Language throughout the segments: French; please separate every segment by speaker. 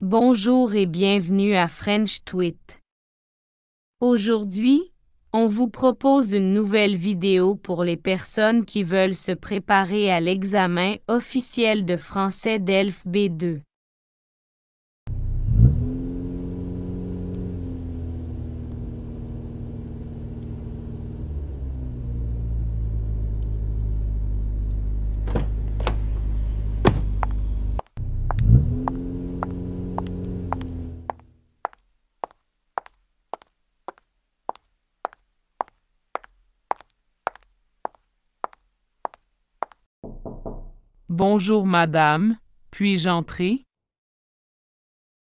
Speaker 1: Bonjour et bienvenue à French Tweet. Aujourd'hui, on vous propose une nouvelle vidéo pour les personnes qui veulent se préparer à l'examen officiel de français d'ELF B2.
Speaker 2: Bonjour madame, puis-je entrer?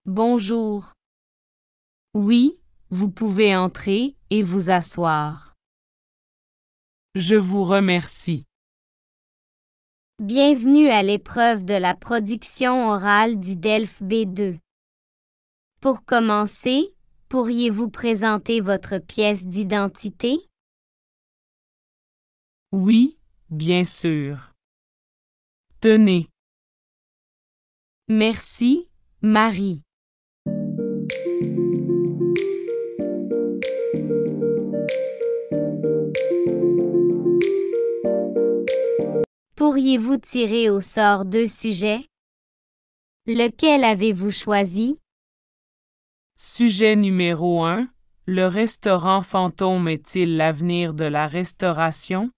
Speaker 2: Bonjour. Oui, vous pouvez entrer
Speaker 1: et vous asseoir.
Speaker 2: Je vous remercie.
Speaker 3: Bienvenue à l'épreuve de la production orale du DELF B2. Pour commencer, pourriez-vous présenter votre pièce d'identité?
Speaker 1: Oui, bien sûr. Tenez.
Speaker 3: Merci, Marie. Pourriez-vous tirer au sort deux sujets Lequel avez-vous choisi
Speaker 2: Sujet numéro 1. Le restaurant fantôme est-il l'avenir de la restauration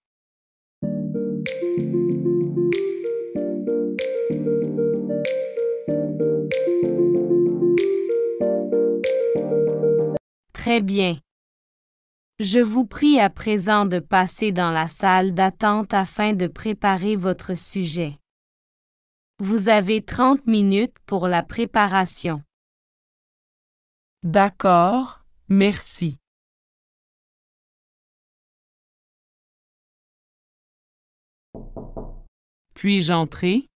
Speaker 1: Très bien. Je vous prie à présent de passer dans la salle d'attente afin de préparer votre sujet. Vous avez 30 minutes pour la préparation. D'accord, merci. Puis-je entrer?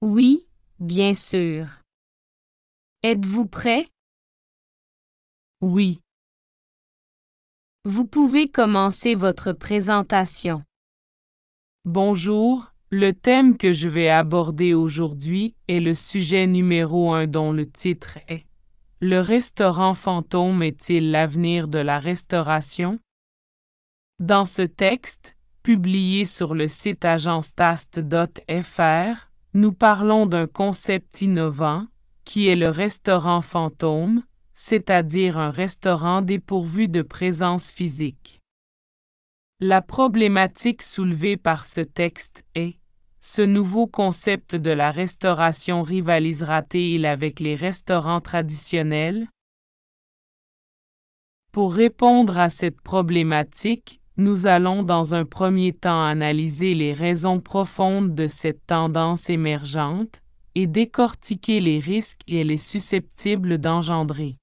Speaker 1: Oui, bien sûr. Êtes-vous prêt? Oui. Vous pouvez commencer votre présentation.
Speaker 2: Bonjour, le thème que je vais aborder aujourd'hui est le sujet numéro un dont le titre est Le restaurant fantôme est-il l'avenir de la restauration? Dans ce texte, publié sur le site agencetast.fr, nous parlons d'un concept innovant, qui est le restaurant fantôme, c'est-à-dire un restaurant dépourvu de présence physique. La problématique soulevée par ce texte est ce nouveau concept de la restauration rivalisera-t-il avec les restaurants traditionnels Pour répondre à cette problématique, nous allons dans un premier temps analyser les raisons profondes de cette tendance émergente et décortiquer les risques et les susceptibles d'engendrer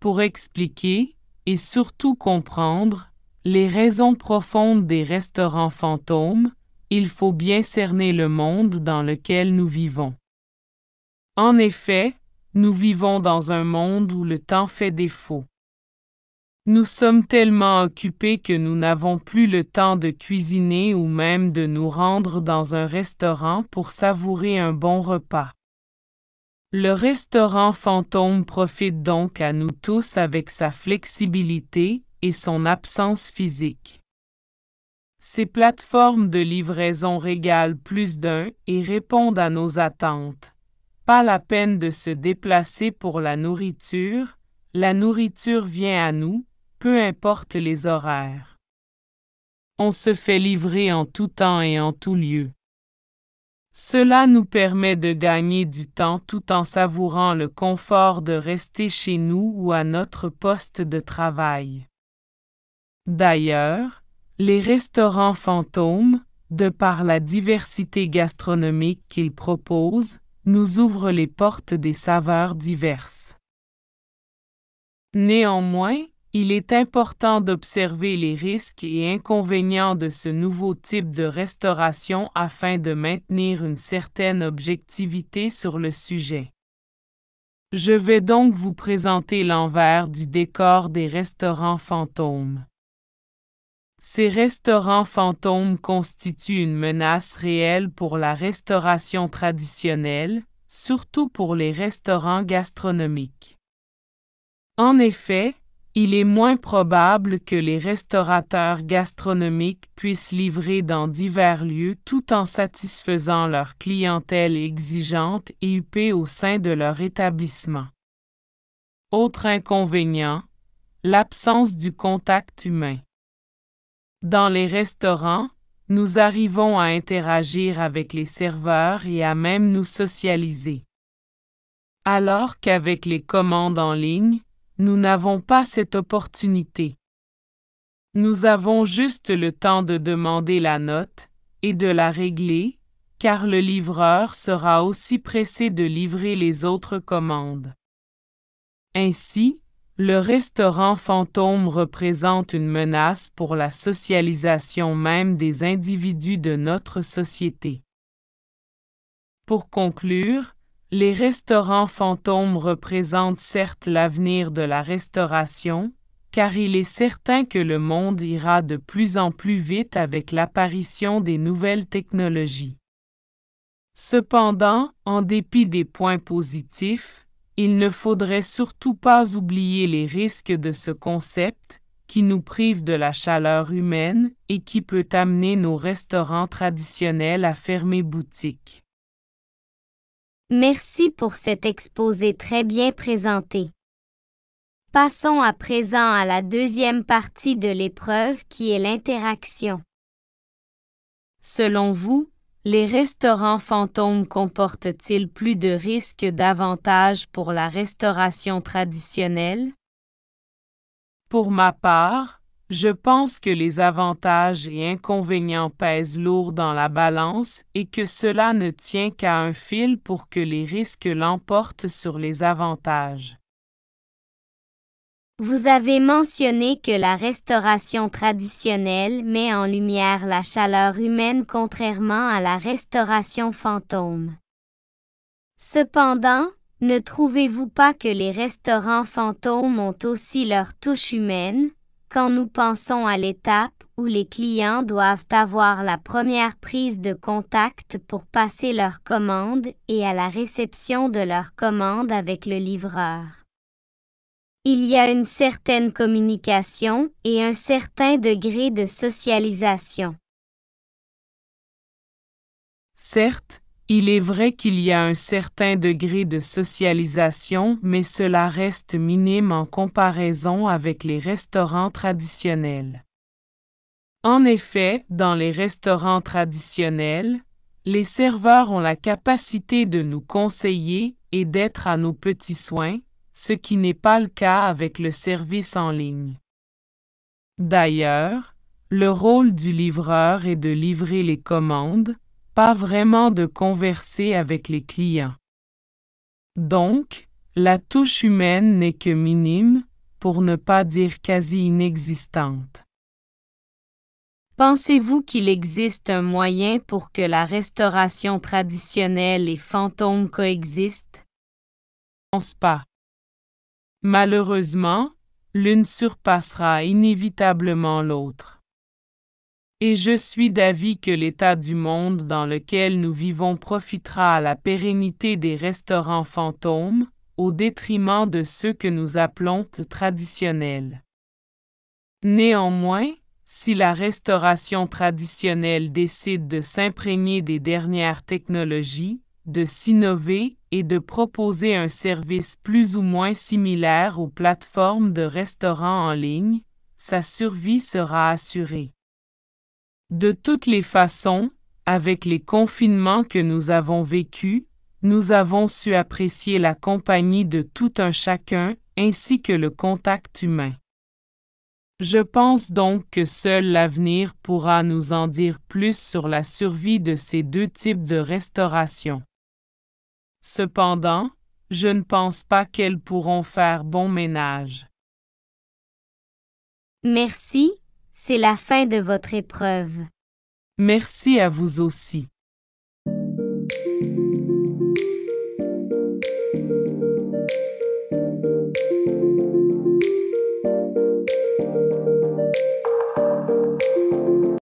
Speaker 2: pour expliquer, et surtout comprendre, les raisons profondes des restaurants fantômes, il faut bien cerner le monde dans lequel nous vivons. En effet, nous vivons dans un monde où le temps fait défaut. Nous sommes tellement occupés que nous n'avons plus le temps de cuisiner ou même de nous rendre dans un restaurant pour savourer un bon repas. Le restaurant fantôme profite donc à nous tous avec sa flexibilité et son absence physique. Ces plateformes de livraison régalent plus d'un et répondent à nos attentes. Pas la peine de se déplacer pour la nourriture, la nourriture vient à nous, peu importe les horaires. On se fait livrer en tout temps et en tout lieu. Cela nous permet de gagner du temps tout en savourant le confort de rester chez nous ou à notre poste de travail. D'ailleurs, les restaurants fantômes, de par la diversité gastronomique qu'ils proposent, nous ouvrent les portes des saveurs diverses. Néanmoins, il est important d'observer les risques et inconvénients de ce nouveau type de restauration afin de maintenir une certaine objectivité sur le sujet. Je vais donc vous présenter l'envers du décor des restaurants fantômes. Ces restaurants fantômes constituent une menace réelle pour la restauration traditionnelle, surtout pour les restaurants gastronomiques. En effet, il est moins probable que les restaurateurs gastronomiques puissent livrer dans divers lieux tout en satisfaisant leur clientèle exigeante et huppée au sein de leur établissement. Autre inconvénient, l'absence du contact humain. Dans les restaurants, nous arrivons à interagir avec les serveurs et à même nous socialiser. Alors qu'avec les commandes en ligne, nous n'avons pas cette opportunité. Nous avons juste le temps de demander la note et de la régler, car le livreur sera aussi pressé de livrer les autres commandes. Ainsi, le restaurant fantôme représente une menace pour la socialisation même des individus de notre société. Pour conclure, les restaurants fantômes représentent certes l'avenir de la restauration, car il est certain que le monde ira de plus en plus vite avec l'apparition des nouvelles technologies. Cependant, en dépit des points positifs, il ne faudrait surtout pas oublier les risques de ce concept, qui nous prive de la chaleur humaine et qui peut amener nos restaurants traditionnels à fermer boutique.
Speaker 3: Merci pour cet exposé très bien présenté. Passons à présent à la deuxième partie de l'épreuve qui est l'interaction. Selon vous, les restaurants fantômes
Speaker 1: comportent-ils plus de risques d'avantages pour la restauration traditionnelle?
Speaker 2: Pour ma part, je pense que les avantages et inconvénients pèsent lourd dans la balance et que cela ne tient qu'à un fil pour que les risques l'emportent sur les avantages.
Speaker 3: Vous avez mentionné que la restauration traditionnelle met en lumière la chaleur humaine contrairement à la restauration fantôme. Cependant, ne trouvez-vous pas que les restaurants fantômes ont aussi leur touche humaine, quand nous pensons à l'étape où les clients doivent avoir la première prise de contact pour passer leur commande et à la réception de leur commande avec le livreur. Il y a une certaine communication et un certain degré de socialisation. Certes,
Speaker 2: il est vrai qu'il y a un certain degré de socialisation, mais cela reste minime en comparaison avec les restaurants traditionnels. En effet, dans les restaurants traditionnels, les serveurs ont la capacité de nous conseiller et d'être à nos petits soins, ce qui n'est pas le cas avec le service en ligne. D'ailleurs, le rôle du livreur est de livrer les commandes, pas vraiment de converser avec les clients. Donc, la touche humaine n'est que minime, pour ne pas dire quasi inexistante.
Speaker 1: Pensez-vous qu'il existe un moyen pour que la restauration traditionnelle et
Speaker 2: fantôme coexistent? Je pense pas. Malheureusement, l'une surpassera inévitablement l'autre. Et je suis d'avis que l'état du monde dans lequel nous vivons profitera à la pérennité des restaurants fantômes, au détriment de ceux que nous appelons traditionnels. Néanmoins, si la restauration traditionnelle décide de s'imprégner des dernières technologies, de s'innover et de proposer un service plus ou moins similaire aux plateformes de restaurants en ligne, sa survie sera assurée. De toutes les façons, avec les confinements que nous avons vécus, nous avons su apprécier la compagnie de tout un chacun, ainsi que le contact humain. Je pense donc que seul l'avenir pourra nous en dire plus sur la survie de ces deux types de restauration. Cependant, je ne pense pas qu'elles pourront faire bon ménage.
Speaker 3: Merci, c'est la fin de votre épreuve.
Speaker 2: Merci à vous aussi.